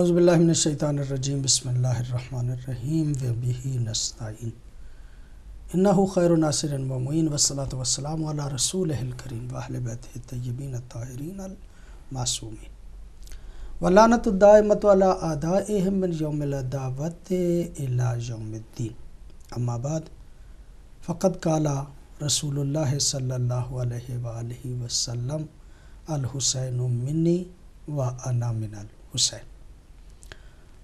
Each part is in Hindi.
अज़बिल्लाशैतानरजीम बसमीम वबी नस्तिन इन्ना खैर नासिर ममिन वसलात वसलाम वाला रसूल करीम वाहल बैत तयबिन ताहरीन मासूमी वलानतमत वाला आदा अहमन यौमदावत अला योमद्दीन अम्माबाद फ़कत काला रसूल सल्ला वसम अलहुसैन मिनी व अना हुसैन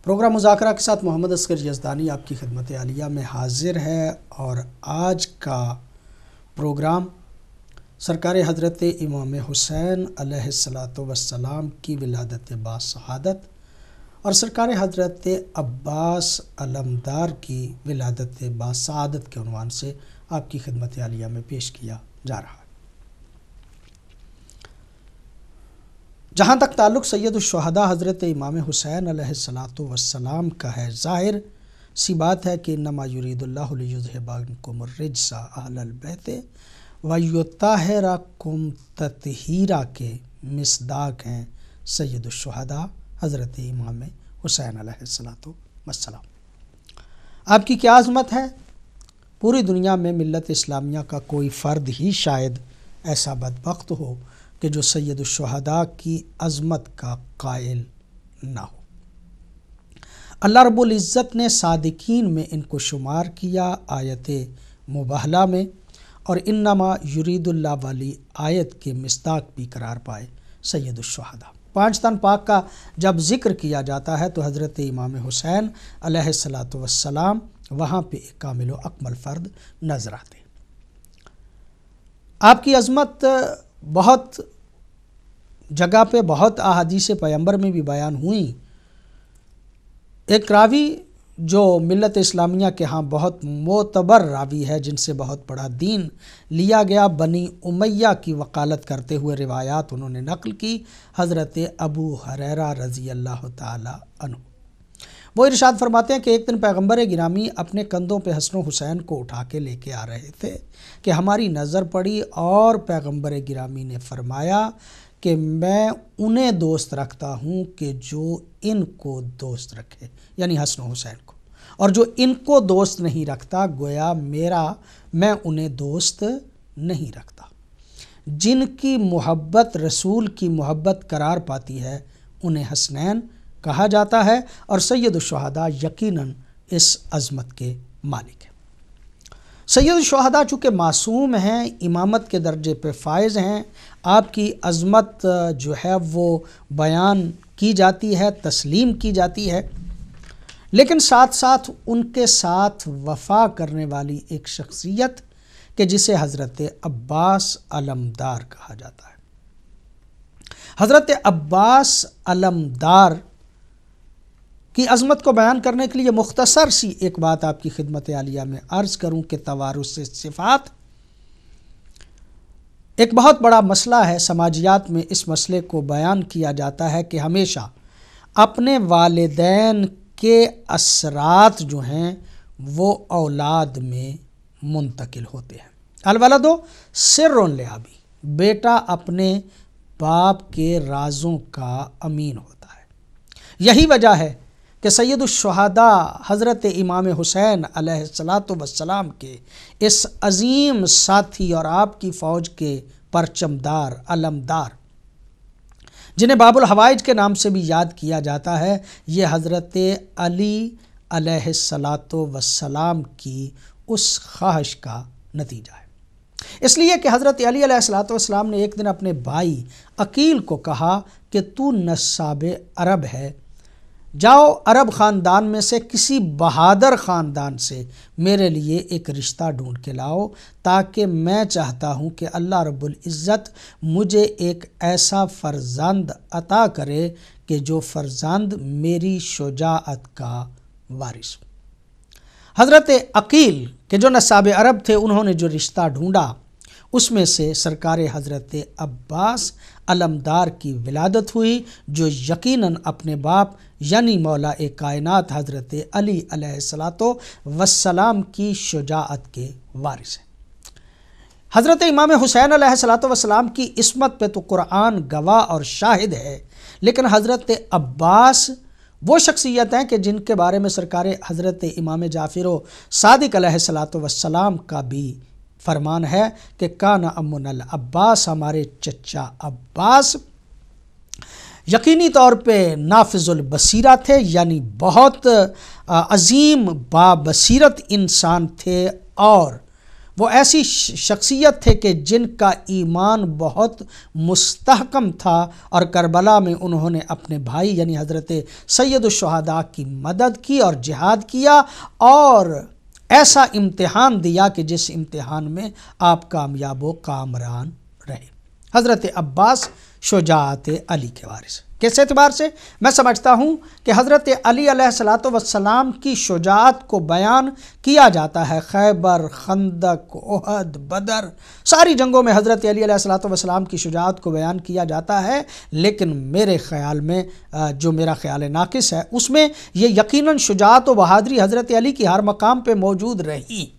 प्रोग्राम मुजाकरा के साथ मोहम्मद असगर यजदानी आपकी खदमत आलिया में हाजिर है और आज का प्रोग्राम सरकार हजरत इमाम हुसैन सलाम की विलादत बासहादत और सरकार हजरत अब्बास अलमदार की विलादत बासदत के अनवान से आपकी खदमत आलिया में पेश किया जा रहा जहाँ तक ताल्लुक सैद शहदा हज़रत इमाम हुसैन वसलाम का है ज़ाहिर सी बात है कि नमा युरीदुल्लाबानकुमरसा आलबैत तहरा कुम के मिसदाक हैं सैदुलशहदा शहदा हज़रत इमाम हुसैन वसलाम आपकी क्या आज़मत है पूरी दुनिया में मिलत इस्लामिया का कोई फ़र्द ही शायद ऐसा बदबक हो कि जो सैदुलशहदा की अज़मत का कायल ना हो अल्लाह रबुल्ज़त ने सादिकीन में इनको शुमार किया आयत मुबहला में और इन नमा युरीदुल्ला वाली आयत के मस्ताक भी करार पाए सैदुलशहदा तन पाक का जब ज़िक्र किया जाता है तो हज़रत इमाम हुसैन अलैहिस्सलात वसलाम वहाँ पर एक कामिल अकमल फ़र्द नज़र आते आपकी अजमत बहुत जगह पे बहुत अहादीस पैम्बर में भी बयान हुई एक रावी जो मिलत इस्लामिया के यहाँ बहुत मोतबर रावी है जिनसे बहुत बड़ा दीन लिया गया बनी उमैया की वकालत करते हुए रिवायात उन्होंने नकल की हज़रत अबू हरेरा रज़ी अल्लाह तु वो इरशाद फरमाते हैं कि एक दिन पैगम्बर गिरामी अपने कंधों पर हसन हुसैन को उठा के लेके आ रहे थे कि हमारी नज़र पड़ी और पैगम्बर गिरामी ने फरमाया कि मैं उन्हें दोस्त रखता हूँ कि जो इनको दोस्त रखे यानी हसन हुसैन को और जो इनको दोस्त नहीं रखता गोया मेरा मैं उन्हें दोस्त नहीं रखता जिनकी मोहब्बत रसूल की मोहब्बत करार पाती है उन्हें हसनैन कहा जाता है और सैयद शहदा यकीनन इस अज़मत के मालिक हैं सैयद शहदा चूँकि मासूम हैं इमामत के दर्जे पे फायज़ हैं आपकी अज़मत जो है वो बयान की जाती है तस्लीम की जाती है लेकिन साथ साथ उनके साथ वफा करने वाली एक शख्सियत के जिसे हज़रत अब्बास अलमदार कहा जाता है हज़रत अब्बास अलमदार की अजमत को बयान करने के लिए मुख्तसर सी एक बात आपकी खिदमत आलिया में अर्ज़ करूं कि तवारुस सिफ़ात एक बहुत बड़ा मसला है समाजियात में इस मसले को बयान किया जाता है कि हमेशा अपने वालदेन के असरात जो हैं वो औलाद में मुंतकिल होते हैं रोन ले लियाबी बेटा अपने बाप के राजों का अमीन होता है यही वजह है कि सैदुलशहदा हज़रत इमाम हुसैन सलात वसलाम के इस अजीम साथी और आपकी फ़ौज के परचमदार अलमदार जिन्हें बाबुल हवाइज के नाम से भी याद किया जाता है ये हज़रत अली सलात वसलाम की उस ख्वाहिश का नतीजा है इसलिए कि हज़रत अली सलाम ने एक दिन अपने भाई अकील को कहा कि तू नसाब अरब है जाओ अरब ख़ानदान में से किसी बहादुर ख़ानदान से मेरे लिए एक रिश्ता ढूंढ के लाओ ताकि मैं चाहता हूँ कि अल्लाह रब्बुल इज़्ज़त मुझे एक ऐसा फ़र्जंद अता करे कि जो फ़र्जंद मेरी शुजात का वारिस हज़रत अकील के जो नसाब अरब थे उन्होंने जो रिश्ता ढूंढा उसमें से सरकार हज़रत अब्बास अलमदार की विलादत हुई जो यकीनन अपने बाप यानी मौला ए कायनात हज़रत अली सलातो वसलाम की शुजात के वारिस हैं हज़रत इमाम हुसैन सलातो वसलाम की इसमत पे तो कुरान गवाह और शाहिद है लेकिन हज़रत अब्बास वो शख्सियत हैं कि जिनके बारे में सरकार हज़रत इमाम जाफिर सदक सलात वसलाम का भी फरमान है कि काना अमुनल अब्बास हमारे चचा अब्बास यकीनी तौर पे नाफिजुल बसीरा थे यानी बहुत अजीम बाबसीरत इंसान थे और वो ऐसी शख्सियत थे कि जिनका ईमान बहुत मुस्तहकम था और करबला में उन्होंने अपने भाई यानी हज़रत सैदुलशहदा की मदद की और जिहाद किया और ऐसा इम्तहान दिया कि जिस इम्तहान में आप कामयाब व कामरान रहे हज़रत अब्बास शुजात अली के वारिस किस एतबार से मैं समझता हूँ कि हज़रत अली सलाम की शुजात को बयान किया जाता है खैबर खंदक ओहद बदर सारी जंगों में हज़रत अली सलाम की शुजात को बयान किया जाता है लेकिन मेरे ख्याल में जो मेरा ख्याल नाकिस है उसमें ये यकीनन शुजात व बहादरी हज़रत अली की हर मकाम पर मौजूद रही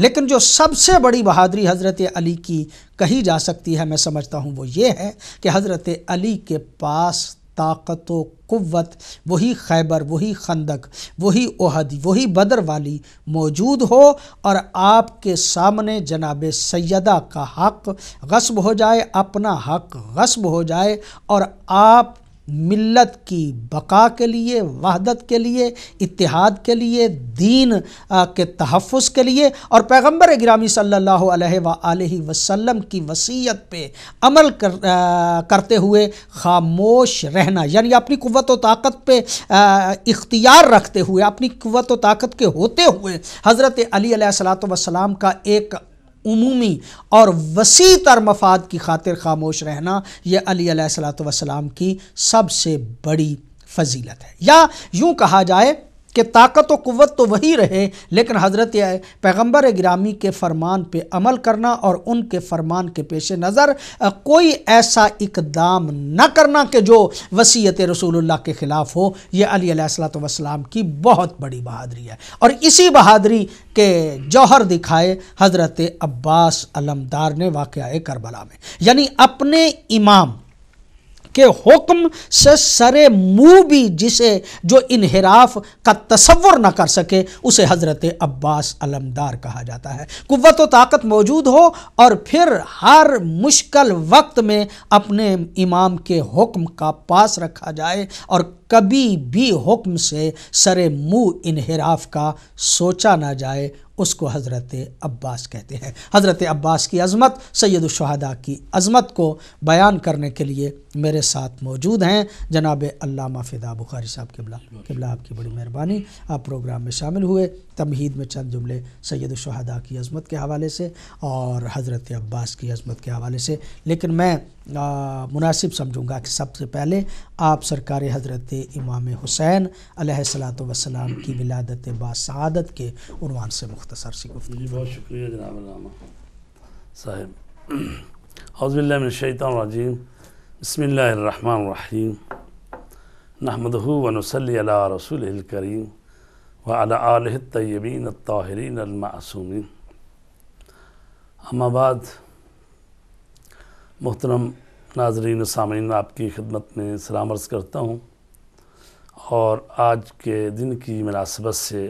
लेकिन जो सबसे बड़ी बहादुरी हज़रत अली की कही जा सकती है मैं समझता हूँ वो ये है कि हज़रत अली के पास ताकत व वही खैबर वही खंदक वही उहद वही बदर वाली मौजूद हो और आपके सामने जनाब सैदा का हक गस्ब हो जाए अपना हक गस्ब हो जाए और आप मिलत की बका के लिए वहदत के लिए इतिहाद के लिए दीन के तहफ़ के लिए और पैगम्बर ग्रामी सल्ला वसम की वसीयत पे अमल कर, आ, करते हुए खामोश रहना यानी अपनी क़वत व ताकत पर इख्तियार रखते हुए अपनी क़वत व ताकत के होते हुए हज़रत अली सलात वसलाम का एक उमूमी और वसी तर मफाद की खातिर खामोश रहना यह अली सलाम की सबसे बड़ी फजीलत है या यूँ कहा जाए कि ताकत व तो वही रहे लेकिन हज़रत पैगम्बर ग्रामी के फ़रमान पर अमल करना और उनके फ़रमान के पेश नज़र कोई ऐसा इकदाम न करना कि जो वसीयत रसूल के ख़िलाफ़ हो यह अली वसलाम की बहुत बड़ी बहादरी है और इसी बहादरी के जौहर दिखाए हज़रत अब्बास अलमदार ने वाक़ करबला में यानी अपने इमाम के हुक्म से सरे मुँह भी जिसे जो इनहराफ का तस्वर ना कर सके उसे हज़रत अब्बास अलमदार कहा जाता है कुत व ताकत मौजूद हो और फिर हर मुश्किल वक्त में अपने इमाम के हुक्म का पास रखा जाए और कभी भी हुक्म से सरे मुँह इनहराफ का सोचा ना जाए उसको हज़रत अब्बास कहते हैं हज़रत अब्बास की अज़मत सैदुलशहदा की अज़मत को बयान करने के लिए मेरे साथ मौजूद हैं जनाब अल्लामा फ़िदा बुखारी साहब किबला किबला आपकी बड़ी मेहरबानी आप प्रोग्राम में शामिल हुए तमहीद में चंद जुमले सैद शहदा की अजमत के हवाले से और हज़रत अब्बास की अजमत के हवाले से लेकिन मैं मुनासिब समझूंगा कि सबसे पहले आप सरकार हज़रत इमाम हुसैन सलात वसलाम की विलादत बासदत के उनवान से मुख्तसर सी गुफ्त बहुत शुक्रिया जनाब साहब हज़बिल्लाशैतरजीम बसमीम नहमदू वनसली रसूल करीम वाल आलतबीन ताहरीन अलमासूमिन हमाबाद मोहतरम नाजरीन सामीन आपकी खिदमत में सलाम अर्ज़ करता हूँ और आज के दिन की मुनासबत से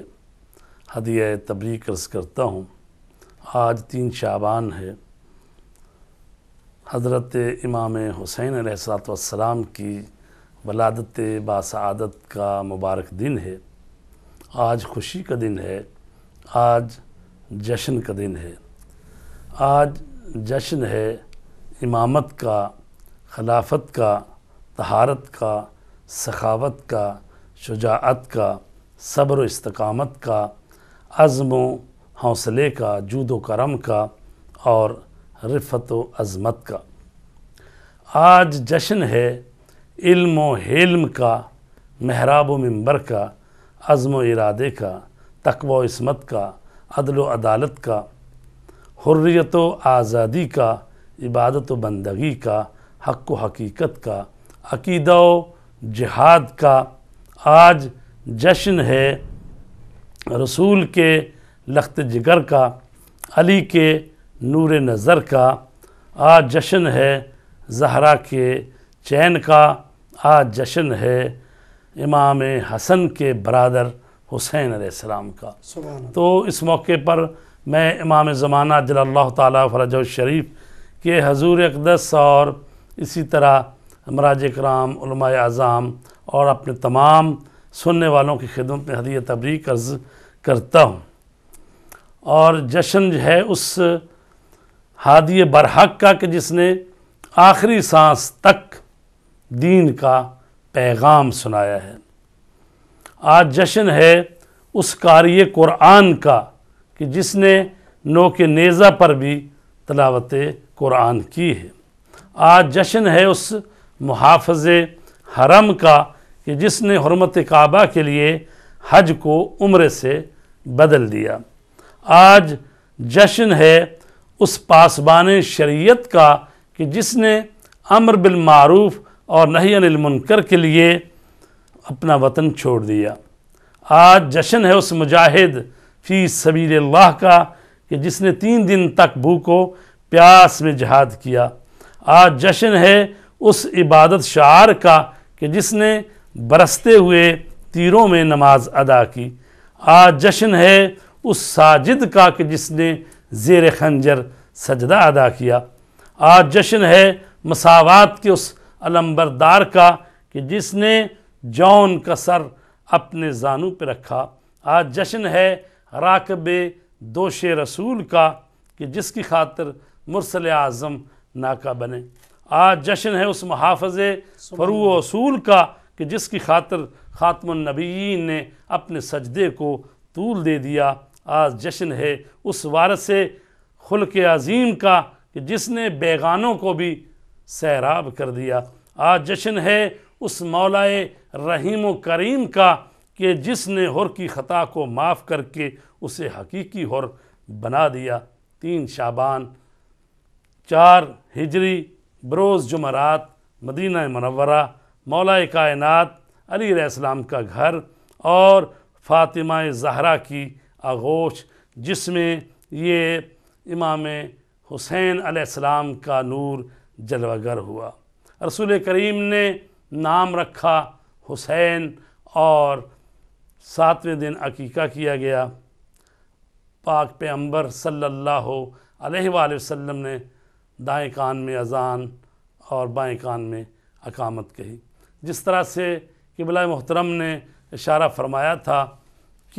हदिया तबरीक अर्ज़ करता हूँ आज तीन शाबान है हज़रत इमाम हुसैन सलाम की वलादत बासदत का मुबारक दिन है आज खुशी का दिन है आज जश्न का दिन है आज जश्न है इमामत का खिलाफत का तहारत का सखावत का शुजात का सब्र इस्तकामत का अज़म हौसले का जूद करम का और रिफत अज़मत का आज जश्न है इल्म हिल्म का महराब मंबर का अज़म इरादे का तकव इसमत का अदल अदालत का व आज़ादी का इबादत बंदगी का हक हकीकत का अकीदा जहाद का आज जश्न है रसूल के लख्त जिगर का अली के नूर नज़र का आज जश्न है जहरा के चैन का आज जश्न है इमाम हसन के बरदर हुसैन सलाम का तो इस मौके पर मैं इमाम ज़माना जल्ला तरज शरीफ के हजूर अकदस और इसी तरह मराज कराम आज़ाम और अपने तमाम सुनने वालों की खिदमत में हदीय तबरी अर्ज़ करता हूँ और जश्न जो है उस हादिय बरहक का कि जिसने आखिरी सांस तक दीन का पैगाम सुनाया है आज जश्न है उस कार्य कुरान का कि जिसने नो के नेज़ा पर भी तलावत कुरान की है आज जश्न है उस मुहाफ़ हरम का कि जिसने हरमत काबा के लिए हज को उम्र से बदल दिया आज जश्न है उस पासबान शरीयत का कि जिसने अमर बिलमारूफ़ और नहीं मुनकर के लिए अपना वतन छोड़ दिया आज जश्न है उस मुजाहिद फ़ी सबीर अल्लाह का कि जिसने तीन दिन तक भूखो प्यास में जहाद किया आज जश्न है उस इबादत शार का कि जिसने बरसते हुए तीरों में नमाज अदा की आज जश्न है उस साजिद का कि जिसने ज़ेर खंजर सजदा अदा किया आज जश्न है मसावत के उस अलम्बरदार का कि जिसने जौन का सर अपने जानू पर रखा आज जश्न है राकब दोष रसूल का कि जिसकी खातर मुरसल आज़म नाका बने आज जश्न है उस महाफ़ फरू असूल का कि जिसकी खातर ख़ातमनबी ने अपने सजदे को तूल दे दिया आज जश्न है उस वारस खुल के अजीम का कि जिसने बेगानों को भी सैराब कर दिया आज जश्न है उस मौलाए रहीम करीम का कि जिसने हर की ख़ता को माफ़ करके उसे हकीकी हर बना दिया तीन शाबान चार हिजरी बरोज़ जुमरात मदीना मनवरा मौलाए कायनात अली इस्लाम का घर और फ़ातिमा जहरा की आगोश जिसमें ये इमाम हुसैन अलैहिस्सलाम का नूर जलवागर हुआ रसूल करीम ने नाम रखा हुसैन और सातवें दिन अकीका किया गया पाक पैम्बर सल्लल्लाहु अलैहि वसल्लम ने दाएं कान में अजान और बाएं कान में अकामत कही जिस तरह से किबला मोहतरम ने इशारा फरमाया था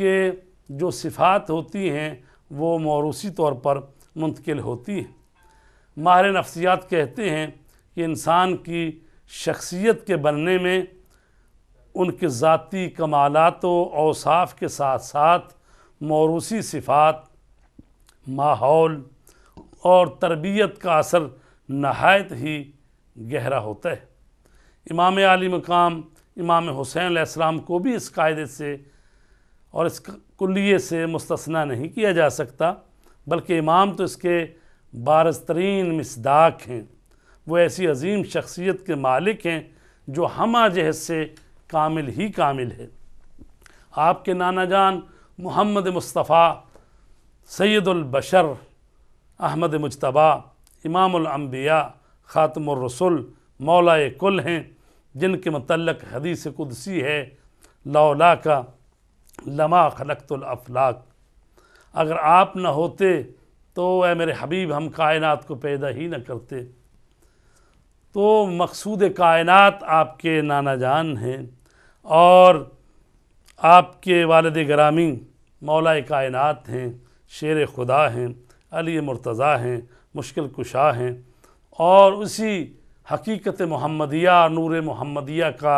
कि जो सिफ़ात होती हैं वो मौरूसी तौर पर मुंतकिल होती हैं माहर नफ्सियात कहते हैं कि इंसान की शख्सियत के बनने में उनके ज़ाती और साफ़ के साथ साथ मौरूसी सिफात माहौल और तरबियत का असर नहायत ही गहरा होता है इमाम आली मकाम इमाम हुसैन आसमाम को भी इस कायदे से और इस कुल्लिए से मुस्तना नहीं किया जा सकता बल्कि इमाम तो इसके बारस तरीन मसदाक हैं वो ऐसी अजीम शख्सियत के मालिक हैं जो हम जहद से कामिल ही कामिल है आपके नाना जान मोहम्मद मुस्तफ़ा सैदुलबशर अहमद मुशतबा इमामबिया ख़ातमरसुल मौला कुल हैं जिनके मतलक़ हदीस कुदसी है लौला का लमा खलकतलअफलाक अगर आप न होते तो ए मेरे हबीब हम कायनात को पैदा ही न करते तो मकसूद कायनात आपके नाना जान हैं और आपके वालद ग्रामी मौला कायनात हैं शेर खुदा हैं अली मुर्तज़ा हैं मुश्किल कुशा हैं और उसी हकीकत महमदिया नूर महमदिया का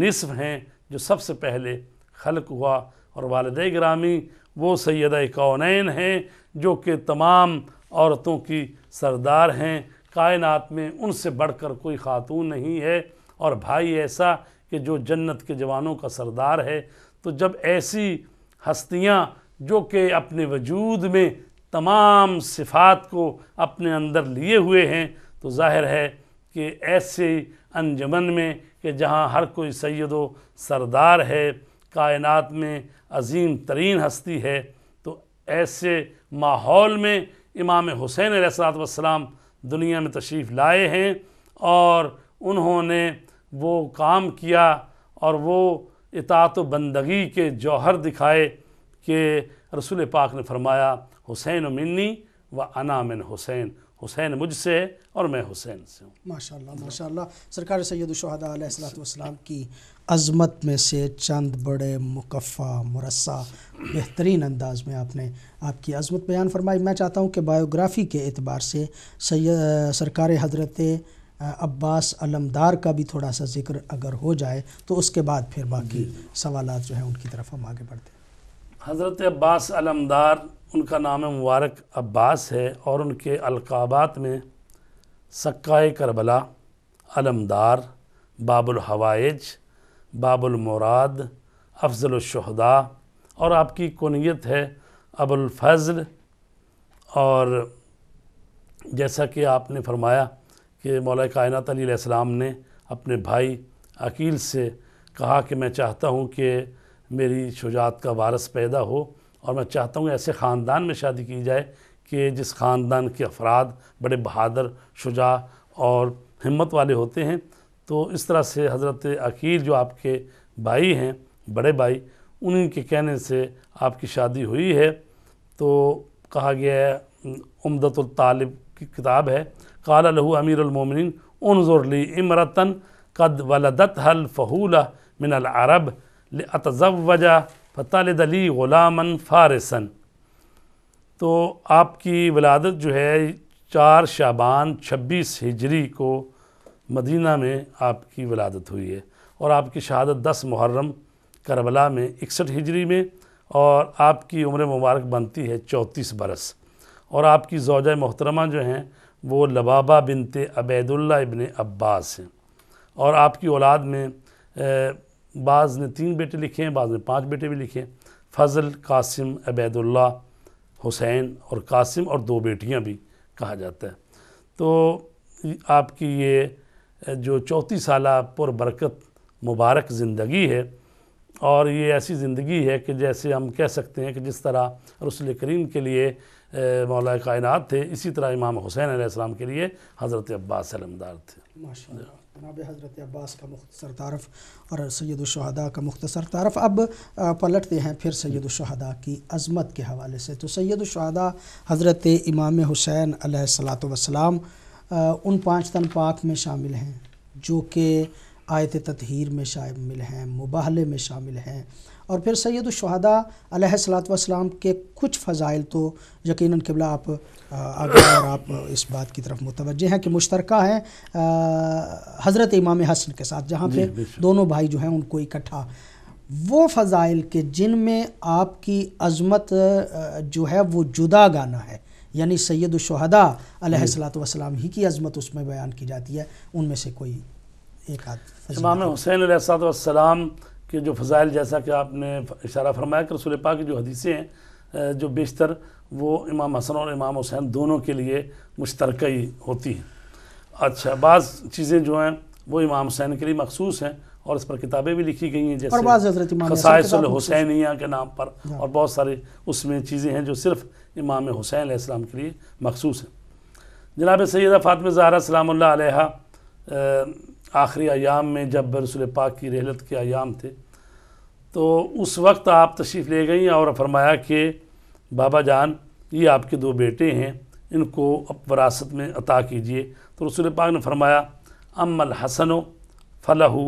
निसफ हैं जो सबसे पहले खलक हुआ और वालद ग्रामी वो सैद कौनैन हैं जो कि तमाम औरतों की सरदार हैं कायनात में उनसे बढ़कर कोई ख़ातून नहीं है और भाई ऐसा कि जो जन्नत के जवानों का सरदार है तो जब ऐसी हस्तियाँ जो कि अपने वजूद में तमाम सिफात को अपने अंदर लिए हुए हैं तो जाहिर है कि ऐसे अंजमन में कि जहाँ हर कोई सैद सरदार है कायनात में अजीम तरीन हस्ती है तो ऐसे माहौल में इमाम हुसैन सलाम दुनिया में तशरीफ़ लाए हैं और उन्होंने वो काम किया और वो इतात बंदगी के जौहर दिखाए कि रसूल पाक ने फरमाया हुसैन मिन्नी व अना मिन हुसैन हुसैन मुझसे और मैं हुसैन से हूँ माशाल्लाह माशाल्लाह सरकार सैद सैदुलशहदाम की अज़मत में से चंद बड़े मुकफ़ा मुरसा बेहतरीन अंदाज में आपने आपकी अज़मत बयान फरमाई मैं चाहता हूँ कि बायोग्राफ़ी के अतबार से सैद सरकार हजरत अब्बास अलमदार का भी थोड़ा सा जिक्र अगर हो जाए तो उसके बाद फिर बाकी सवाल जो हैं उनकी तरफ हम आगे बढ़ते हज़रत अब्बास अलमदार उनका नाम मुबारक अब्बास है और उनके अलकाबात में सक्का करबला अलमदार बाबुल हवाइज बाबुल मुराद अफजल शहदा और आपकी कनीत है अबुल फजल और जैसा कि आपने फरमाया कि मौला कायनत अलीसम ने अपने भाई अकील से कहा कि मैं चाहता हूँ कि मेरी शुजात का वारस पैदा हो और मैं चाहता हूँ ऐसे ख़ानदान में शादी की जाए कि जिस ख़ानदान के अफराद बड़े बहादुर शुजा और हिम्मत वाले होते हैं तो इस तरह से हज़रत अकील जो आपके भाई हैं बड़े भाई उन्हीं के कहने से आपकी शादी हुई है तो कहा गया है उमदतलब की किताब है काला लहू अमीरमिन उनजुरली इमरतन कद वलदत हल फ़हूला मिनल अरब लतज़वजा फ़ताल अली ग़ुलामन फ़ारसन तो आपकी वलादत जो है चार शाबान छब्बीस हिजरी को मदीना में आपकी वलादत हुई है और आपकी शहादत दस मुहर्रम करबला में इकसठ हिजरी में और आपकी उम्र मुबारक बनती है चौंतीस बरस और आपकी जोजा मोहतरमा जो हैं वो लबाबा बिनते अबैदुल्ला इबन अब्बास हैं और आपकी औलाद में बाज़ ने तीन बेटे लिखे हैं बाज़ ने पाँच बेटे भी लिखे हैं फजल कासिम अबैदुल्ला हुसैन और कासिम और दो बेटियां भी कहा जाता है तो आपकी ये जो चौथी साल बरकत मुबारक ज़िंदगी है और ये ऐसी ज़िंदगी है कि जैसे हम कह सकते हैं कि जिस तरह रसुल करीम के लिए मौला कायनात थे इसी तरह इमाम हुसैन आसमाम के लिए हज़रत अब्बास अलमदार थे माशा जनाब हज़रत अब्बास का मुख्तर तारफ़ और सैदुलशहदा का मुख्तर तारफ़ अब पलटते हैं फिर सैदुलशहदा की अज़मत के हवाले से तो सैदुलशहदा हज़रत इमाम हुसैन सलाम उन पाँच तन पाक में शामिल हैं जो कि आयत ततहीर में शामिल हैं मुबाहले में शामिल हैं और फिर सैद शहदासलाम के कुछ फ़ज़ाइल तो यकीन किबला आप आगे और आप इस बात की तरफ मुतवजह हैं कि मुश्तर है हज़रत इमाम हसन के साथ जहाँ पे दोनों भाई जो हैं उनको इकट्ठा वो फ़ज़ाइल के जिन में आपकी अजमत जो है वो जुदा गाना है यानी सैद वसलाम ही की अजमत उसमें बयान की जाती है उनमें से कोई एक आदमी इमाम हुसैन सलाम कि जो फ़ज़ाइल जैसा कि आपने इशारा फरमाया कि रसूल पाक की जो हदीसें हैं जो बेशतर वो इमाम हसन और इमाम हुसैन दोनों के लिए मुश्तरक ही होती हैं अच्छा बाज़ चीज़ें जो हैं वो इमाम हुसैन के लिए मखसूस हैं और इस पर किताबें भी लिखी गई हैं जैसे खसाइसल हुसैनिया के नाम पर हाँ। और बहुत सारे उसमें चीज़ें हैं जो सिर्फ इमाम हुसैन इस्लाम के लिए मखसूस हैं जनाब सैदा फ़ातम ज़ाहरा सलाम आखिरी अयाम में जब रसुल पाक की रहलत के अयाम थे तो उस वक्त आप तशरीफ़ ले गई और फरमाया कि बाबा जान ये आपके दो बेटे हैं इनको अब वरासत में अता कीजिए तो रसूल पाक ने फरमाया अमल हसन फ़लहू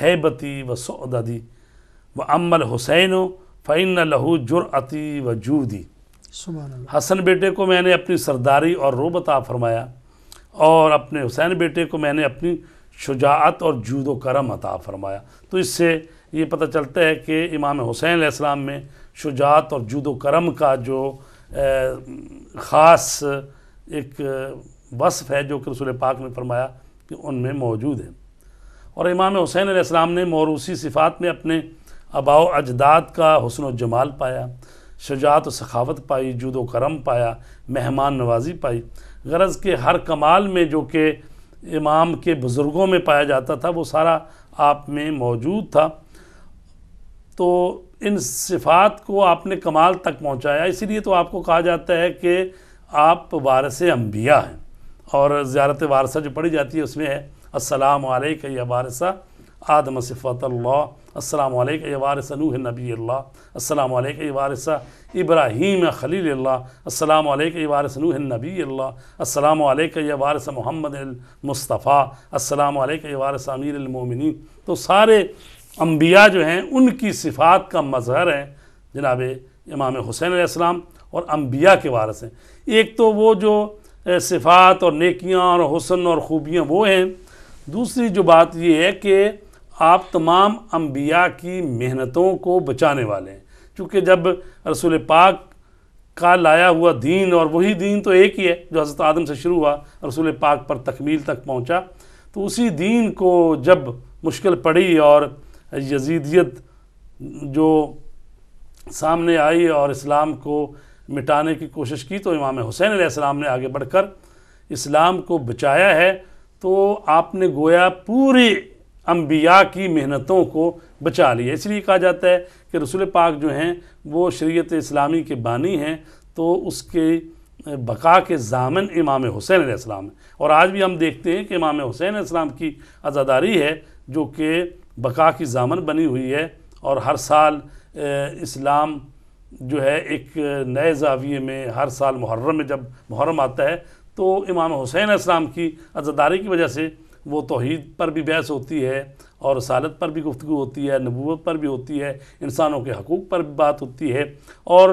हैबती व सौददी व अमल हुसैन फ़ैन लहू जुरअती व जूदी हसन बेटे को मैंने अपनी सरदारी और रोबता फरमाया और अपने हुसैन बेटे को मैंने अपनी शुजात और जूदो करम अता फरमाया तो इससे ये पता चलता है कि इमाम हुसैन इस्लाम में शुजात और जुदो करम का जो ख़ास एक वसफ़ है जो कि रसूल पाक ने फरमाया कि उनमें मौजूद है और इमाम हुसैन इस्लाम ने मौरूसी सिफ़ात में अपने अबाव अजदाद का हसन जमाल पाया शुजात व सखावत पाई जुदो करम पाया मेहमान नवाजी पाई गरज़ के हर कमाल में जो कि इमाम के बुज़ुर्गों में पाया जाता था वो सारा आप में मौजूद था तो इन सिफात को आपने कमाल तक पहुँचाया इसीलिए तो आपको कहा जाता है कि आप वारस अम्बिया हैं और ज़्यारत वारसा जो पढ़ी जाती है उसमें है असलम वालेक या वारसा आदम सिफ़त अल्लाम वालेक वारस नूह नबी अल्लाह अस्सलाम वारसा इब्राहीम खलील अल्लाह वारस नूह नबी अल्लाह अस्सलाम वारस मोहम्मद मुस्तफ़ा अस्सलाम वारस अमीरमिन तो सारे अम्बिया जो हैं उनकी सिफात का मजहर हैं जनाब इमाम हुसैन आसमाम और अम्बिया के वारस हैं एक तो वो जो सिफात और नेकियाँ और हुसन और ख़ूबियाँ वो हैं दूसरी जो बात ये है कि आप तमाम अम्बिया की मेहनतों को बचाने वाले हैं चूँकि जब रसूल पाक का लाया हुआ दीन और वही दीन तो एक ही है जो हज़रत आदम से शुरू हुआ रसूल पाक पर तकमील तक पहुँचा तो उसी दीन को जब मुश्किल पड़ी और यजीदियत जो सामने आई और इस्लाम को मिटाने की कोशिश की तो इमाम हुसैन आसमाम ने आगे बढ़कर इस्लाम को बचाया है तो आपने गोया पूरे अम्बिया की मेहनतों को बचा लिया इसलिए कहा जाता है कि रसूल पाक जो हैं वो शरीयत इस्लामी के बानी हैं तो उसके बका के जामन इमाम हुसैन आसमाम है और आज भी हम देखते हैं कि इमाम हुसैन इस्लाम की आज़ादारी है जो कि बका की जामन बनी हुई है और हर साल इस्लाम जो है एक नए जाविये में हर साल मुहर्रम में जब मुहर्रम आता है तो इमाम हुसैन इस्लाम की अजादारी की वजह से वो तोहद पर भी बहस होती है और रसालत पर भी गुफ्तु होती है नबूत पर भी होती है इंसानों के हकूक़ पर भी बात होती है और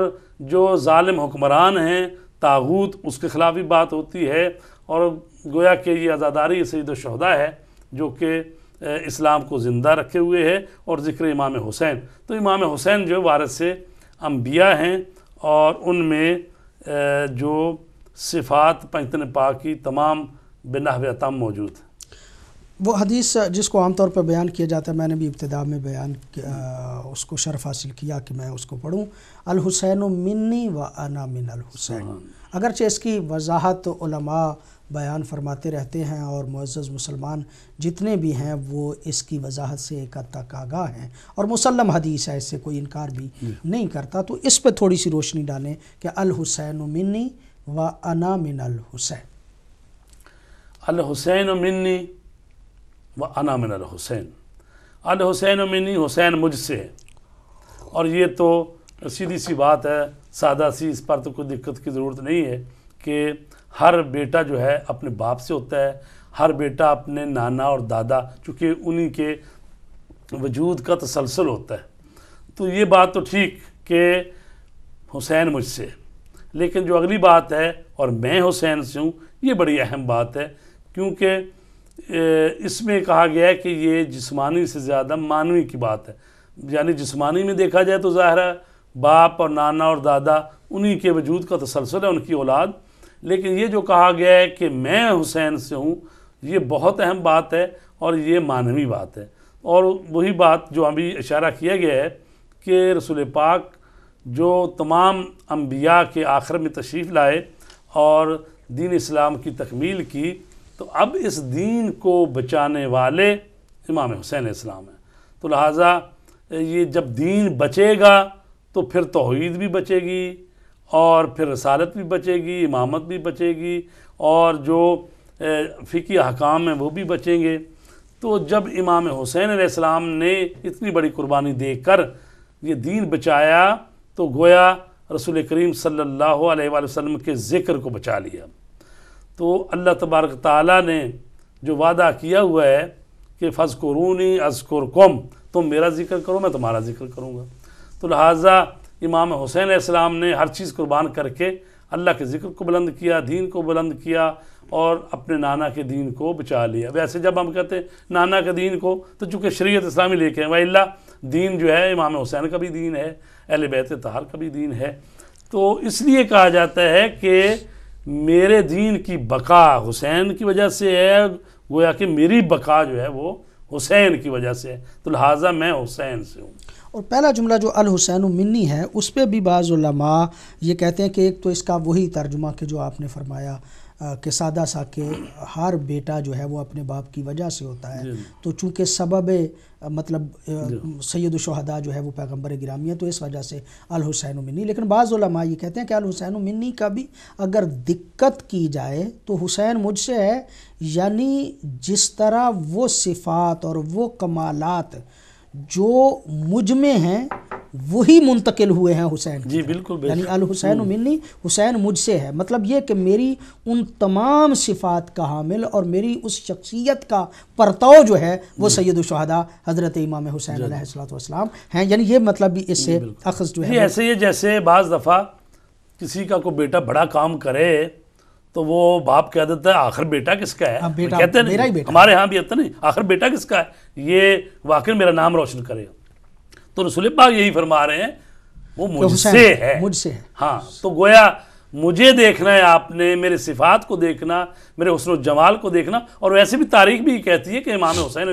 जो ालिम हुक्मरान हैं तागूत उसके ख़िलाफ़ भी बात होती है और गोया कि ये आज़ादारी सईद शहदा है जो कि इस्लाम को ज़िंदा रखे हुए है और ज़िक्र इमाम हुसैन तो इमाम हुसैन जो वारस से अम्बिया हैं और उनमें जो सिफात पैतन पा की तमाम बिनाहतम मौजूद हैं वो हदीस जिसको आमतौर पर बयान किया जाता है मैंने भी इब्तदा में बयान उसको शर्फ हासिल किया कि मैं उसको पढ़ूँ अलहुसैन हुसैन मिन्नी व अना मिन अलहुसैन हाँ। अगरचे इसकी वजाहत बयान फरमाते रहते हैं और मज्ज़ मुसलमान जितने भी हैं वो इसकी वजाहत से एक हद तक आगाह हैं और मुसलम हदीस है इससे कोई इनकार भी नहीं, नहीं करता तो इस पर थोड़ी सी रोशनी डालें कि अल हुसैन मिन्नी व अना मिन अल हुसैन अल हुसैन मिन्नी व अना मिन अल हुसैन अल हुसैन मिन्नी हुसैन मुझसे और ये तो सीधी सी बात है सादा सी इस पर तो कोई दिक्कत की ज़रूरत नहीं है कि हर बेटा जो है अपने बाप से होता है हर बेटा अपने नाना और दादा चूँकि उन्हीं के वजूद का तसलसल होता है तो ये बात तो ठीक कि हुसैन मुझसे लेकिन जो अगली बात है और मैं हुसैन से हूँ ये बड़ी अहम बात है क्योंकि इसमें कहा गया है कि ये जिस्मानी से ज़्यादा मानवी की बात है यानी जिस्मानी में देखा जाए तो ज़ाहिर बाप और नाना और दादा उन्हीं के वजूद का तसलसल है उनकी औलाद लेकिन ये जो कहा गया है कि मैं हुसैन से हूँ ये बहुत अहम बात है और ये मानवी बात है और वही बात जो अभी इशारा किया गया है कि रसूल पाक जो तमाम अम्बिया के आखिर में तशरीफ़ लाए और दीन इस्लाम की तकमील की तो अब इस दीन को बचाने वाले इमाम हुसैन इस्लाम हैं तो लिहाजा ये जब दीन बचेगा तो फिर तोहद भी बचेगी और फिर रसालत भी बचेगी इमामत भी बचेगी और जो फ़िकी हकाम हैं वो भी बचेंगे तो जब इमाम हुसैन आसमाम ने इतनी बड़ी कुर्बानी देकर ये दीन बचाया तो गोया रसूल करीम सल्लल्लाहु अलैहि वसल्लम के ज़िक्र को बचा लिया तो अल्लाह तबारक ताली ने जो वादा किया हुआ है कि फ़ज़ करूनी अज़कुर तुम मेरा ज़िक्र करो मैं तुम्हारा ज़िक्र करूँगा तो लिहाजा इमाम हुसैन इस्लाम ने हर चीज़ कुर्बान करके अल्लाह के ज़िक्र को बुलंद किया दीन को बुलंद किया और अपने नाना के दीन को बचा लिया वैसे जब हम कहते हैं नाना के दीन को तो चूँकि शरीत इस्लामी लेके हैं वाहिल्ला दीन जो है इमाम हुसैन का भी दीन है अहल बैत तहार का भी दीन है तो इसलिए कहा जाता है कि मेरे दीन की बका हुसैन की वजह से है गोया कि मेरी बका जो है वो हुसैन की वजह से तो लिहाजा मैं हुसैन से हूँ और पहला जुमला जो अल हुसैन मिन्नी है उस पर भी बाज़ ये कहते हैं कि एक तो इसका वही तर्जुमा कि जो आपने फरमाया किसादा सा के हर बेटा जो है वो अपने बाप की वजह से होता है तो चूँकि सबब मतलब सैद जो है वो पैगम्बर ग्रामी है तो इस वजह से अल हुसैन मिन्नी लेकिन बाज़ा ये कहते हैं कि अल हुसैन मिन्नी का भी अगर दिक्कत की जाए तो हुसैन मुझसे है यानी जिस तरह वो सिफात और वो कमालत जो मुझ में हैं वही मुंतकिल हुए हैं हुसैन जी बिल्कुल यानी अल हुसैन हम्म। मिलनी हुसैन मुझसे है मतलब ये कि मेरी उन तमाम सिफात का हामिल और मेरी उस शख्सियत का परताव जो है वो सैद शहदा हज़रत इमाम हुसैन सलाम हैं यानी ये मतलब भी इससे अखज जो है ऐसे ही जैसे बज़ दफ़ा किसी का कोई बेटा बड़ा काम करे तो वो बाप कह देता है आखिर बेटा किसका है तो बेटा, कहते हैं हमारे यहाँ भी इतना नहीं आखिर बेटा किसका है ये वाकई मेरा नाम रोशन करेगा तो रसुल पाक यही फरमा रहे हैं वो तो मुझसे है मुझसे है हाँ तो गोया मुझे देखना है आपने मेरे सिफात को देखना मेरे हसन जमाल को देखना और वैसे भी तारीख भी कहती है कि इमाम हुसैन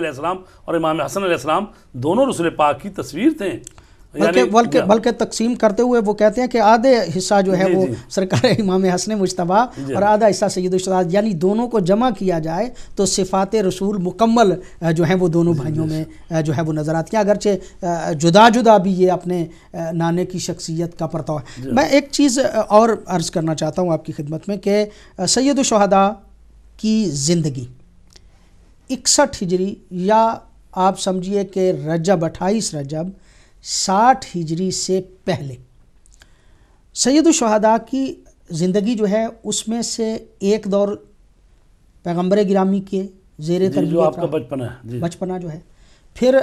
और इमाम हसन दोनों रसुल पाक की तस्वीर थे बल्कि बल्कि बल्कि तकसीम करते हुए वो कहते हैं कि आधे हिस्सा जो है वो सरकार इमाम हसन मुशतबा और आधा हिस्सा सैद यानी दोनों को जमा किया जाए तो सिफात रसूल मुकम्मल जो है वो दोनों भाइयों में जो है वो नज़र आती हैं अगरचे जुदा जुदा भी ये अपने नाने की शख्सियत का परताव है मैं एक चीज़ और अर्ज़ करना चाहता हूँ आपकी खिदमत में कि सैद शहदा की ज़िंदगी इकसठ हिजरी या आप समझिए कि रजब अट्ठाईस रजब साठ हिजरी से पहले सैद शहदा की ज़िंदगी जो है उसमें से एक दौर पैगम्बर गिरामी के जेर तरबियत बचपना बचपना जो है फिर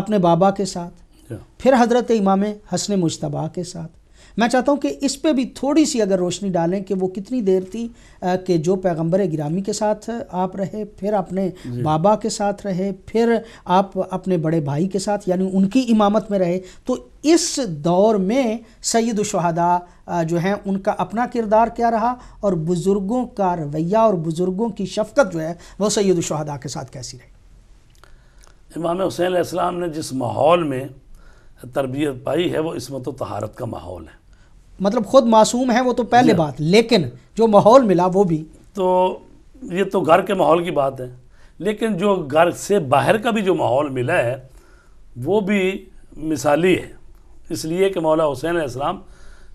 अपने बाबा के साथ फिर हज़रत इमाम हसन मुशतबा के साथ मैं चाहता हूँ कि इस पर भी थोड़ी सी अगर रोशनी डालें कि वो कितनी देर थी कि जो पैगम्बर गिरामी के साथ आप रहे फिर अपने बाबा के साथ रहे फिर आप अपने बड़े भाई के साथ यानी उनकी इमामत में रहे तो इस दौर में सैद शहदा जो हैं उनका अपना किरदार क्या रहा और बुज़ुर्गों का रवैया और बुज़ुर्गों की शफकत जो है वह सैद शहदा के साथ कैसी रही इमाम हुसैन ने जिस माहौल में तरबियत पाई है वो इसमत तहारत का माहौल है मतलब खुद मासूम है वो तो पहले बात लेकिन जो माहौल मिला वो भी तो ये तो घर के माहौल की बात है लेकिन जो घर से बाहर का भी जो माहौल मिला है वो भी मिसाली है इसलिए कि मौला हुसैन इस्लाम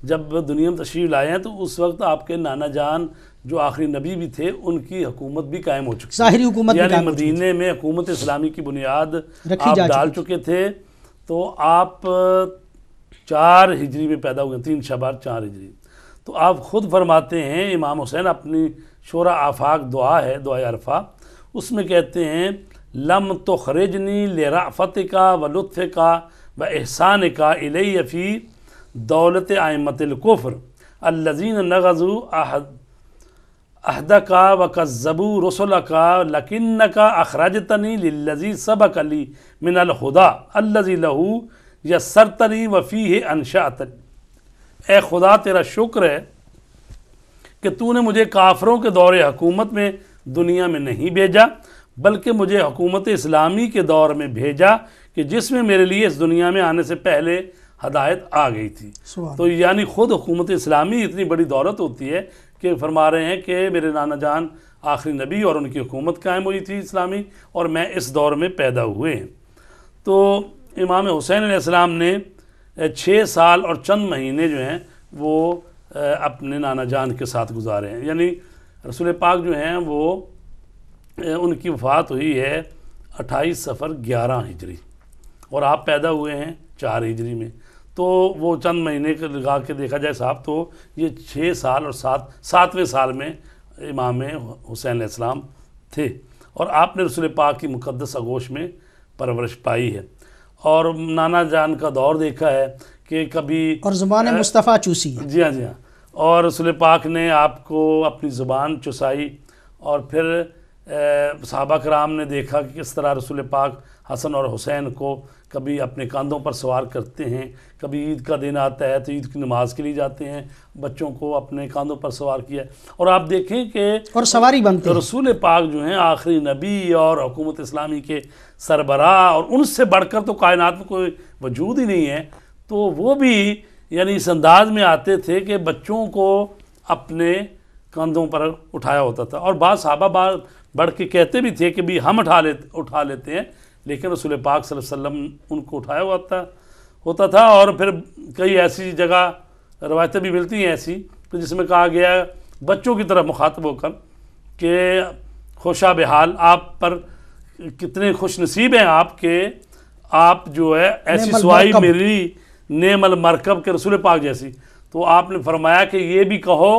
जब दुनिया में तशरीफ़ लाए हैं तो उस वक्त आपके नाना जान जो आखिरी नबी भी थे उनकी हुकूमत भी कायम हो चुकी है यानी मदीने में हुकूमत इस्लामी की बुनियाद आप डाल चुके थे तो आप चार हिजरी में पैदा गए तीन शबार चार हिजरी तो आप ख़ुद फरमाते हैं इमाम हुसैन अपनी शोरा आफाक दुआ है दुआ अरफा उसमें कहते हैं लम तो खरेजनी लराफ़त का व लुत्फ़ का व एहसान का इलेफ़ी दौलत आमतलकुफ़र अलजीन नगजु अहद अहद का व कज़बू रसुल का लकिन का अखराज तनी लजी सबक अली मिनलहुदा अलजी लहू या सरतनी वफ़ी है अनशातन ए खुदा तेरा शुक्र है कि तूने मुझे काफरों के दौर हकूमत में दुनिया में नहीं भेजा बल्कि मुझे हकूमत इस्लामी के दौर में भेजा कि जिसमें मेरे लिए इस दुनिया में आने से पहले हदायत आ गई थी तो यानी ख़ुद हुकूमत इस्लामी इतनी बड़ी दौलत होती है कि फरमा रहे हैं कि मेरे नाना जान आखिरी नबी और उनकी हुकूमत कायम हुई थी इस्लामी और मैं इस दौर में पैदा हुए हैं तो इमाम हुसैन आसमाम ने छः साल और चंद महीने जो हैं वो अपने नाना जान के साथ गुजारे हैं यानी रसूल पाक जो हैं वो उनकी वफात हुई है अट्ठाईस सफ़र ग्यारह हिजरी और आप पैदा हुए हैं चार हिजरी में तो वो चंद महीने के लगा के देखा जाए साहब तो ये छः साल और सात सातवें साल में इमाम हुसैन इस्लाम थे और आपने रसूल पाक की मुकदस आगोश में परवरिश पाई है और नाना जान का दौर देखा है कि कभी और ज़ुबान मुस्तफ़ा चूसी है जी हाँ जी हाँ और रसुल पाक ने आपको अपनी ज़ुबान चुसाई और फिर सहाबा कराम ने देखा कि किस तरह रसुल पाक हसन और हुसैन को कभी अपने कंधों पर सवार करते हैं कभी ईद का दिन आता है तो ईद की नमाज के लिए जाते हैं बच्चों को अपने कंधों पर सवार किया और आप देखें कि और सवारी बनते तो रसूल पाक जो हैं आखिरी नबी और हुकूमत इस्लामी के सरबरा और उनसे बढ़कर तो कायनात में कोई वजूद ही नहीं है तो वो भी यानी इस अंदाज में आते थे कि बच्चों को अपने कंधों पर उठाया होता था और बाद साहबा बार बढ़ के कहते भी थे कि भी हम उठा लेते उठा लेते हैं लेकिन रसूल पाक सल्लम उनको उठाया हुआ था होता था और फिर कई ऐसी जगह रवायतें भी मिलती हैं ऐसी तो जिसमें कहा गया बच्चों की तरह मुखातब होकर कि खुशा बेहाल आप पर कितने खुश नसीब हैं आप के आप जो है ऐसी सुहाई मेरी नेमल मरकब के रसूल पाक जैसी तो आपने फरमाया कि ये भी कहो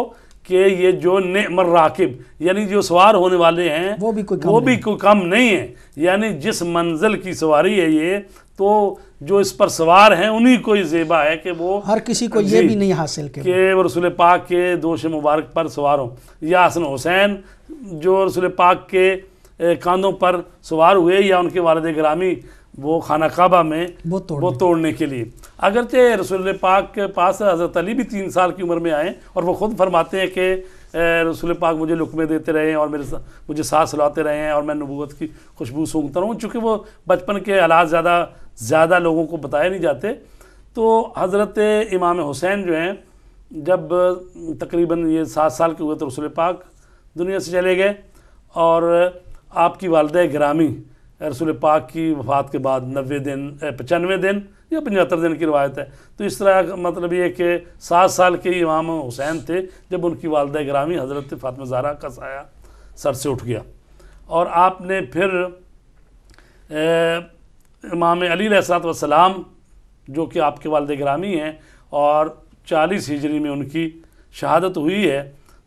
कि ये जो नमर राकिब यानी जो सवार होने वाले हैं वो भी कोई कम वो भी कोई कम नहीं है यानी जिस मंजिल की सवारी है ये तो जो इस पर सवार हैं उन्हीं को ही जेबा है कि वो हर किसी को ये भी नहीं हासिल के रसूल पाक के दोष मुबारक पर सवार हों या हसन हुसैन जो रसूल पाक के कानों पर सवार हुए या उनके वालद ग्रामी वो खाना काबा में वो तोड़ने, वो तोड़ने के लिए अगरचे रसूल पाक के पास हज़रत अली भी तीन साल की उम्र में आए और वो ख़ुद फरमाते हैं कि रसूल पाक मुझे लुकमे देते रहे और मेरे सा, मुझे सांस लाते रहे हैं और मैं नबूत की खुशबू सूंघता रहूँ चूँकि वो बचपन के हालात ज़्यादा ज़्यादा लोगों को बताए नहीं जाते तो हज़रत इमाम हुसैन जो हैं जब तकरीबन ये सात साल के हुए तो रसूल पाक दुनिया से चले गए और आपकी वालद ग्रामी रसूल पाक की वफात के बाद नबे दिन पचानवे दिन या पचहत्तर दिन की रवायत है तो इस तरह मतलब ये कि सात साल के इमाम हुसैन थे जब उनकी वालदा ग्रामी हज़रत फातम जारा का साया सर से उठ गया और आपने फिर इमाम अली वसलाम जो कि आपके वालद ग्रामी हैं और चालीस हिजरी में उनकी शहादत हुई है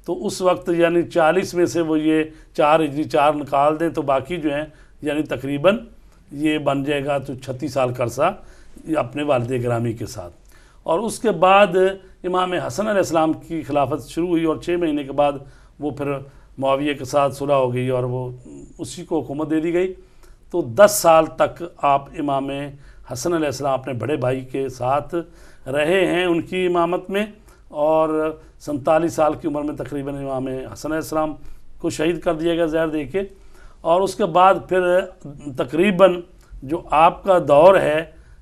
तो उस वक्त यानी चालीस में से वो ये चार हिजरी चार निकाल दें तो बाकी जो हैं यानी तकरीबन ये बन जाएगा तो छत्तीस साल करसा अपने वालद ग्रामी के साथ और उसके बाद इमाम हसन इस्लाम की खिलाफत शुरू हुई और छः महीने के बाद वो फिर मुआविया के साथ सुलह हो गई और वो उसी को हुकूमत दे दी गई तो दस साल तक आप इमाम हसन इस्लाम अपने बड़े भाई के साथ रहे हैं उनकी इमामत में और सैतालीस साल की उम्र में तकरीबन इमाम हसन इस्लाम को शहीद कर दिया गया जहर दे के और उसके बाद फिर तकरीबन जो आपका दौर है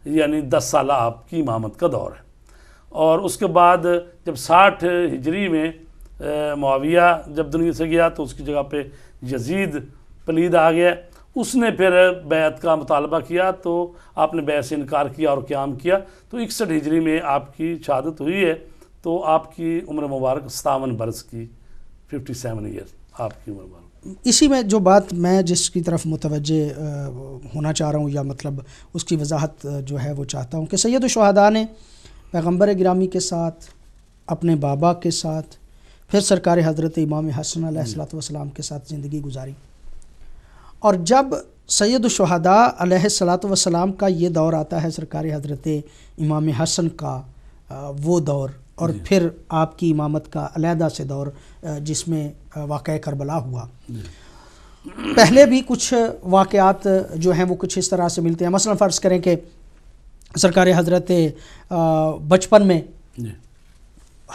यानी दस साल आपकी इमामत का दौर है और उसके बाद जब साठ हिजरी में मुआविया जब दुनिया से गया तो उसकी जगह पे यजीद पलीद आ गया उसने फिर बैत का मुतालबा किया तो आपने बैत से इनकार किया और क्याम किया तो इकसठ हिजरी में आपकी शहादत हुई है तो आपकी उम्र मुबारक सतावन बरस की फिफ्टी सेवन ईयर आपकी उम्र मुबारक इसी में जो बात मैं जिसकी तरफ मुतवज होना चाह रहा हूँ या मतलब उसकी वजाहत जो है वो चाहता हूँ कि सैद शहदा ने पैगम्बर ग्रामी के साथ अपने बाबा के साथ फिर सरकार हज़रत इमाम हसन सलाम के साथ ज़िंदगी गुजारी और जब सैद शहदा सलाम का ये दौर आता है सरकार हज़रत इमाम हसन का वो दौर और फिर आपकी इमामत का अलहदा से दौर जिसमें वाक़ करबला हुआ पहले भी कुछ वाक़ात जो हैं वो कुछ इस तरह से मिलते हैं मसला फ़र्ज़ करें कि सरकार हज़रत बचपन में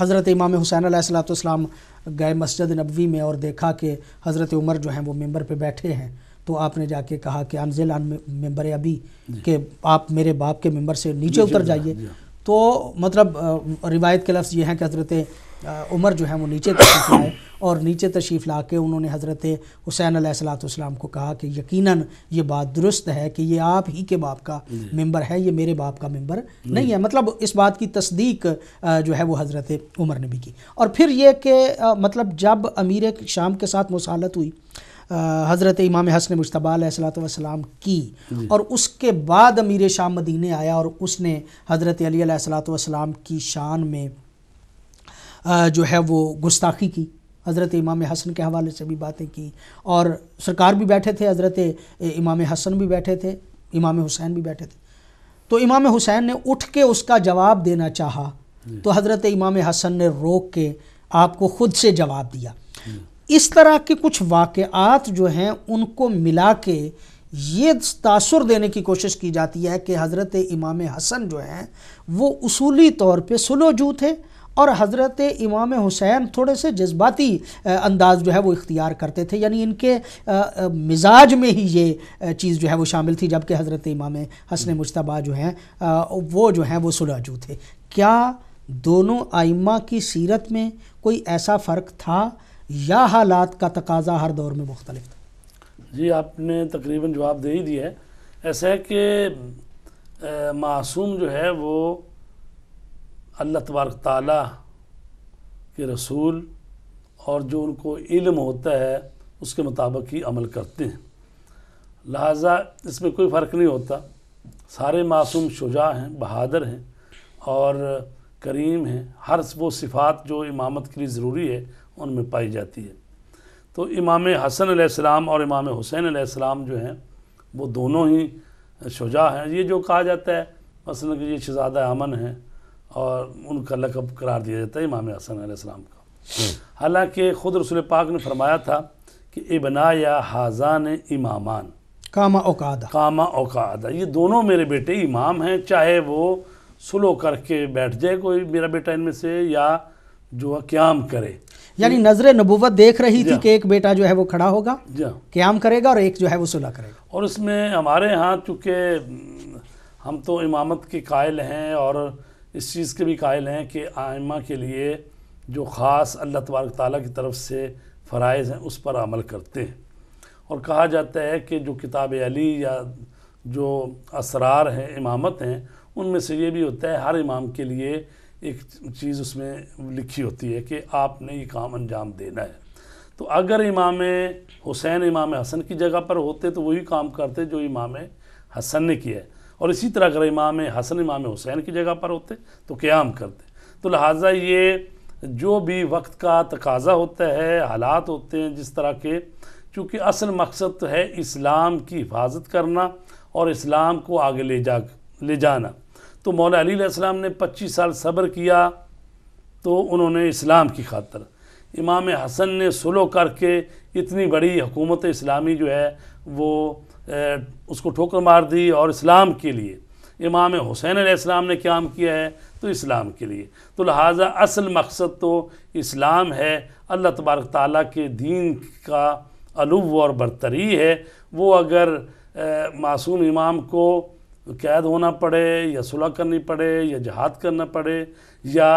हज़रत इमाम हुसैन सलाम गए मस्जिद नबवी में और देखा कि हज़रत उमर जो हैं वो मेंबर पे बैठे हैं तो आपने जाके कहा कि अनजिल अन मेंबर अभी कि आप मेरे बाप के मेंबर से नीचे उतर जाइए तो मतलब रिवायत के लफ्ज़ ये हैं कि हज़रत उमर जो है वो नीचे तशीफ लाए और नीचे तशरीफ़ ला के उन्होंने हज़रत हुसैन सलाम को कहा कि यकीनन ये बात दुरुस्त है कि ये आप ही के बाप का मेंबर है ये मेरे बाप का मेंबर नहीं, नहीं है मतलब इस बात की तस्दीक जो है वो हज़रत उमर ने भी की और फिर ये कि मतलब जब अमीर शाम के साथ मुसालत हुई हज़रत इमाम हसन मुशतबा सलाम की और उसके बाद अमीर शाह मदीने आया और उसने हज़रत अली की शान में जो है वो गुस्ताखी की हज़रत इमाम हसन के हवाले से भी बातें की और सरकार भी बैठे थे हज़रत इमाम हसन भी बैठे थे इमाम हुसैन भी बैठे थे तो इमाम हुसैन ने उठ के उसका जवाब देना चाहा तो हज़रत इमाम हसन ने रोक के आपको ख़ुद से जवाब दिया इस तरह के कुछ वाकयात जो हैं उनको मिला के ये तासर देने की कोशिश की जाती है कि हज़रत इमाम हसन जो हैं वो उसूली तौर पे सुलझू थे और हज़रत इमाम हुसैन थोड़े से जज्बाती अंदाज जो है वो इख्तियार करते थे यानी इनके मिजाज में ही ये चीज़ जो है वो शामिल थी जबकि हज़रत इमाम हसन मुशतबा जो हैं वो जो हैं वो सुलझू थे क्या दोनों आइमा की सीरत में कोई ऐसा फ़र्क था या हालात का तकाजा हर दौर में मुख्तलिफ था जी आपने तकरीबन जवाब दे ही दिया है ऐसा है कि मासूम जो है वो अल्लाह तबारक ताली के रसूल और जो उनको इल्म होता है उसके मुताबिक ही अमल करते हैं लिहाजा इसमें कोई फ़र्क नहीं होता सारे मासूम शुजा हैं बहादुर हैं और करीम हैं हर वो सिफात जो इमामत के लिए ज़रूरी है उनमें पाई जाती है तो इमाम हसन आसमाम और इमाम हुसैन आसमाम जो हैं वो दोनों ही शुजा हैं ये जो कहा जाता है मसलन कि ये शहजादा अमन है और उनका लकब करार दिया जाता है इमाम हसन आसमाम का हालांकि ख़ुद रसुल पाक ने फरमाया था कि इबना या हाजान इमामान कामा औकादा कामा औकादा ये दोनों मेरे बेटे इमाम हैं चाहे वो सुलो करके बैठ जाए कोई मेरा बेटा इनमें से या जो क्याम करे यानी नजर नबूवत देख रही थी हाँ। कि एक बेटा जो है वो खड़ा होगा हाँ। क्याम करेगा और एक जो है वो सुलह करेगा और इसमें हमारे यहाँ चूँकि हम्म, हम तो इमामत के कायल हैं और इस चीज़ के भी कायल हैं कि आयमा के लिए जो ख़ास अल्लाह तबारक ताली की तरफ से फ़रज़ हैं उस पर अमल करते हैं और कहा जाता है कि जो किताब अली या जो असरार हैं इमामत हैं उनमें से ये भी होता है हर इमाम के लिए एक चीज़ उसमें लिखी होती है कि आपने ये काम अंजाम देना है तो अगर इमाम हुसैन इमाम हसन की जगह पर होते तो वही काम करते जो इमाम हसन ने किया है और इसी तरह अगर इमाम हसन इमाम हुसैन की जगह पर होते तो क्याम करते तो लिहाजा ये जो भी वक्त का तकाजा होता है हालात होते हैं जिस तरह के चूँकि असल मकसद तो है इस्लाम की हिफाजत करना और इस्लाम को आगे ले जा ले जाना तो मौला अलीसम ने पच्चीस साल सब्र किया तो उन्होंने इस्लाम की खातर इमाम हसन ने सुलो करके इतनी बड़ी हुकूमत इस्लामी जो है वो ए, उसको ठोकर मार दी और इस्लाम के लिए इमाम हुसैन आसमाम ने काम किया है तो इस्लाम के लिए तो लिहाजा असल मकसद तो इस्लाम है अल्लाह तबारक ताली के दीन का अलुव और बरतरी है वो अगर मासूम इमाम को तो कैद होना पड़े या सुलह करनी पड़े या जहाद करना पड़े या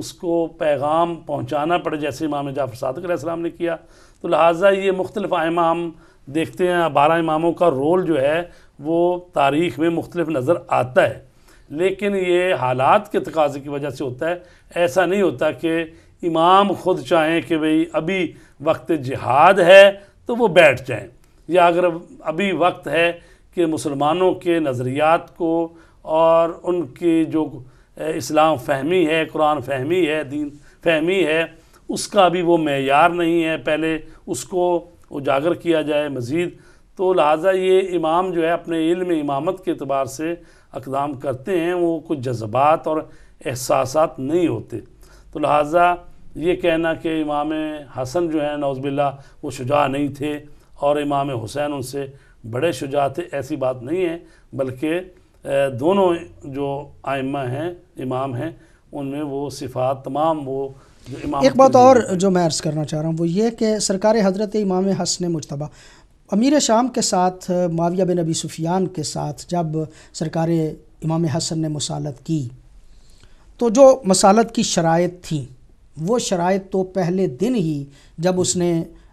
उसको पैगाम पहुँचाना पड़े जैसे इमाम जाफ़र सदक ने किया तो लिहाजा ये मुख्तलिफ़ इमाम देखते हैं बारह इमामों का रोल जो है वो तारीख़ में मुख्तलिफ नज़र आता है लेकिन ये हालात के तकाजे की वजह से होता है ऐसा नहीं होता कि इमाम ख़ुद चाहें कि भाई अभी वक्त जिहाद है तो वो बैठ जाएँ या अगर अभी वक्त है कि मुसलमानों के नज़रियात को और उनकी जो इस्लाम फहमी है कुरान फहमी है दीन फहमी है उसका भी वो मैार नहीं है पहले उसको उजागर किया जाए मज़ीद तो लिहाजा ये इमाम जो है अपने इल्म इमामत के अतबार से अकदाम करते हैं वो कुछ जज्बात और एहसास नहीं होते तो लिहाजा ये कहना कि इमाम हसन जो है नौजबिल्ला वो शुजा नहीं थे और इमाम हुसैन उनसे बड़े शुजा थे ऐसी बात नहीं है बल्कि दोनों जो आइमा हैं इमाम हैं उनमें वो सिफात तमाम वो एक बात और जो मैं अर्ज़ करना चाह रहा हूँ वो ये कि सरकार हजरत इमाम हसन मुशतबा अमीर शाम के साथ माविया बिन नबी सुफियान के साथ जब सरकार इमाम हसन ने मसालत की तो जो मसालत की शरात थी वो शरात तो पहले दिन ही जब उसने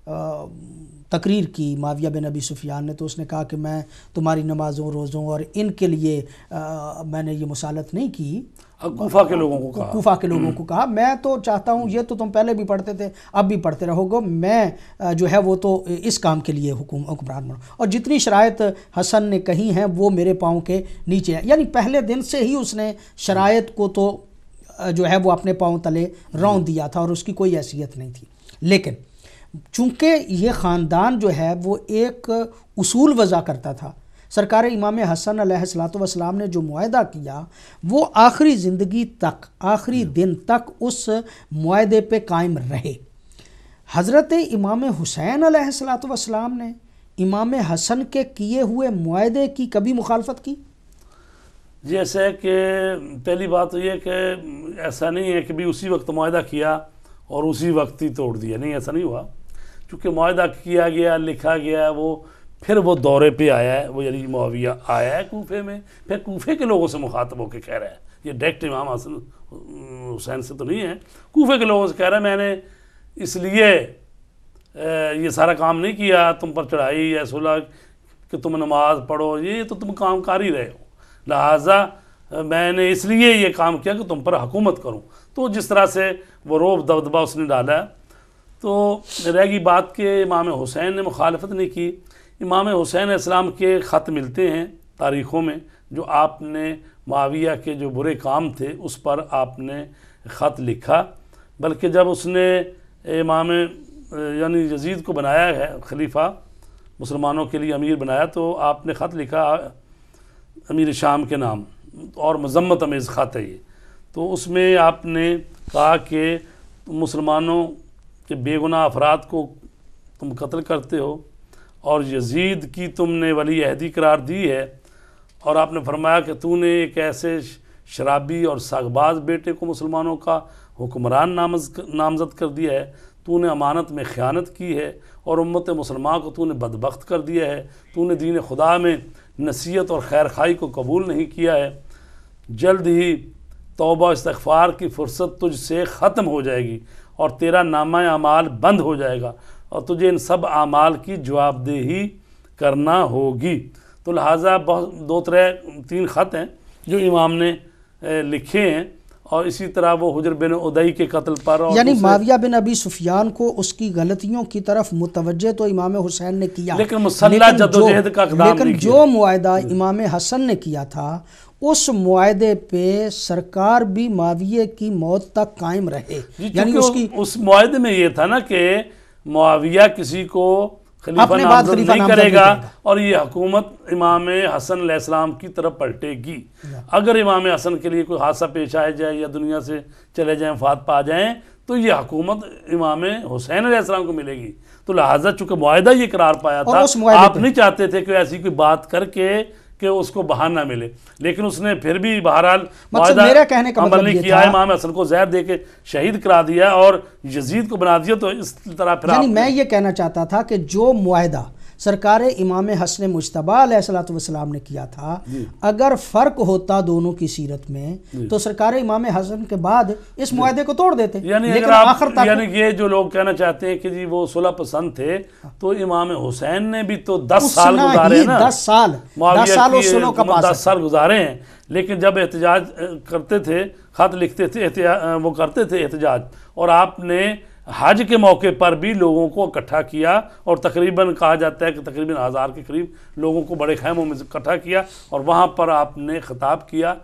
आ, तकरीर की माविया बिन अबी सुफियान ने तो उसने कहा कि मैं तुम्हारी नमाज़ों रोज़ों और इनके लिए आ, मैंने ये मुसालत नहीं की कोफा के लोगों को कहा कोफा के लोगों हम्म। को कहा मैं तो चाहता हूँ ये तो तुम पहले भी पढ़ते थे अब भी पढ़ते रहोगे मैं जो है वो तो इस काम के लिए हुकुमरान बनो और जितनी शरात हसन ने कही हैं वो मेरे पाँव के नीचे हैं यानी पहले दिन से ही उसने शरात को तो जो है वो अपने पाँव तले रौन दिया था और उसकी कोई हैसियत नहीं थी लेकिन चूँकि ये ख़ानदान जो है वो एक असूल वज़ा करता था सरकार इमाम हसन सलाम ने जो माहा किया वो आखिरी ज़िंदगी तक आखिरी दिन तक उस माहे पे कायम रहे हज़रत इमाम हुसैन सलाम ने इमाम हसन के किए हुए माहे की कभी मुखालफत की जैसे कि पहली बात तो यह कि ऐसा नहीं है कि भी उसी वक्त माहा किया और उसी वक्त ही तोड़ दिया नहीं ऐसा नहीं हुआ चूँकि माहदा किया गया लिखा गया वो फिर वो दौरे पर आया है वो यानी मुआविया आया है कोफे में फिर कोफे के लोगों से मुखातब होकर कह रहा है ये डायरेक्ट इमाम हसन हुसैन से तो नहीं है कोफे के लोगों से कह रहा है मैंने इसलिए ये सारा काम नहीं किया तुम पर चढ़ाई या सुलह कि तुम नमाज पढ़ो ये तो तुम काम कर ही रहे हो लिहाजा मैंने इसलिए ये काम किया कि तुम पर हुकूमत करूँ तो जिस तरह से वो रोब दबदबा उसने डाला है तो रह गई बात के इमाम हुसैन ने मुखालफत नहीं की इमाम हुसैन इस्लाम के ख़त मिलते हैं तारीख़ों में जो आपने माविया के जो बुरे काम थे उस पर आपने ख़त लिखा बल्कि जब उसने इमाम यानी यजीद को बनाया है खलीफा मुसलमानों के लिए अमीर बनाया तो आपने ख़त लिखा अमीर शाम के नाम और मज़म्मत अमेज़ ख़त है ये तो उसमें आपने कहा कि मुसलमानों कि बेगुनाह अफराद को तुम कत्ल करते हो और यजीद की तुमने वली अहदी करार दी है और आपने फरमाया कि तूने एक ऐसे शराबी और सागबाज बेटे को मुसलमानों का हुक्मरान नामज नामजद कर दिया है तूने अमानत में ख़यानत की है और उम्मत मुसलमान को तूने बदबख्त कर दिया है तूने दीन खुदा में नसीहत और खैर खाई को कबूल नहीं किया है जल्द ही तोबा इस्तफ़ार की फ़ुर्सत तुझसे ख़त्म हो जाएगी और तेरा नामा अमाल बंद हो जाएगा और तुझे इन सब अमाल की जवाबदेही करना होगी तो लिहाजा बहुत दो तरह तीन ख़त हैं जो इमाम ने लिखे हैं और इसी तरह वो हजर बिन उदई के कत्ल पर यानी माविया बिन अबी सुफियान को उसकी गलतियों की तरफ मुतवजह तो इमाम हुसैन ने किया लेकिन लेकिन जो, का लेकिन जो मुआदा इमाम हसन ने किया था उस मुआदे पे सरकार भी माविया की मौत तक कायम रहे यानी उसकी उस मुआदे में ये था ना कि माविया किसी को अपने बात नहीं नाम करेगा और ये हकूमत इमाम हसन अलैहिस्सलाम की तरफ पलटेगी अगर इमाम हसन के लिए कोई हादसा पेश आ जाए या दुनिया से चले जाएं फात पा जाएं तो ये हुकूमत इमाम हुसैन अलैहिस्सलाम को मिलेगी तो लिहाजा चूंकि माहा ये करार पाया था आप नहीं चाहते थे कि ऐसी कोई बात करके कि उसको बहार ना मिले लेकिन उसने फिर भी बहरहाल मेरा कहने का अमल नहीं किया इमाम हसन को जहर दे के शहीद करा दिया और यजीद को बना दिया तो इस तरह फिर मैं ये कहना चाहता था कि जो माहदा सरकार इमाम हसन मुशतबा ने किया था अगर फ़र्क होता दोनों की सीरत में तो सरकार इमाम हसन के बाद इस माहे को तोड़ देते यानी ये जो लोग कहना चाहते हैं कि जी वो सुलह पसंद थे हाँ। तो इमाम हुसैन ने भी तो दस साल गुजारे दस साल दस साल का मतलब दस साल गुजारे हैं लेकिन जब एहतजाज करते थे खत लिखते थे वो करते थे एहतजाज और आपने हज के मौके पर भी लोगों को इकट्ठा किया और तकरीबन कहा जाता है कि तकरीबन हज़ार के करीब लोगों को बड़े खैमों में इकट्ठा किया और वहाँ पर आपने ख़िताब किया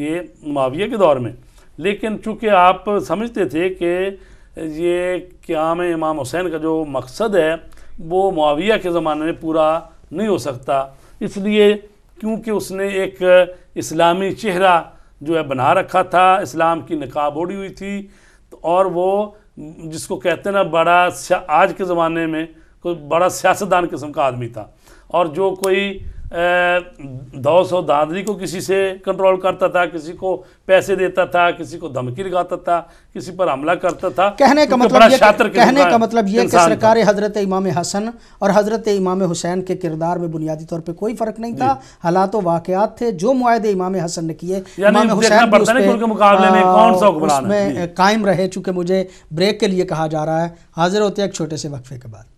ये माविया के दौर में लेकिन चूँकि आप समझते थे कि ये क्याम इमाम हुसैन का जो मकसद है वो माविया के ज़माने में पूरा नहीं हो सकता इसलिए क्योंकि उसने एक इस्लामी चेहरा जो है बना रखा था इस्लाम की नकाब ओढ़ी हुई थी और वो जिसको कहते हैं ना बड़ा आज के ज़माने में कोई बड़ा सियासतदान किस्म का आदमी था और जो कोई दौस और दादरी को किसी से कंट्रोल करता था किसी को पैसे देता था किसी को धमकी लगाता था किसी पर हमला करता था कहने का मतलब ये कहने का मतलब ये कि सरकार हजरत इमाम हसन और हजरत इमाम हुसैन के किरदार में बुनियादी तौर पर कोई फर्क नहीं था हालात तो वाकयात थे जो मुआदे इमाम हसन ने किए कायम रहे चूंकि मुझे ब्रेक के लिए कहा जा रहा है हाजिर होते एक छोटे से वक्फे के बाद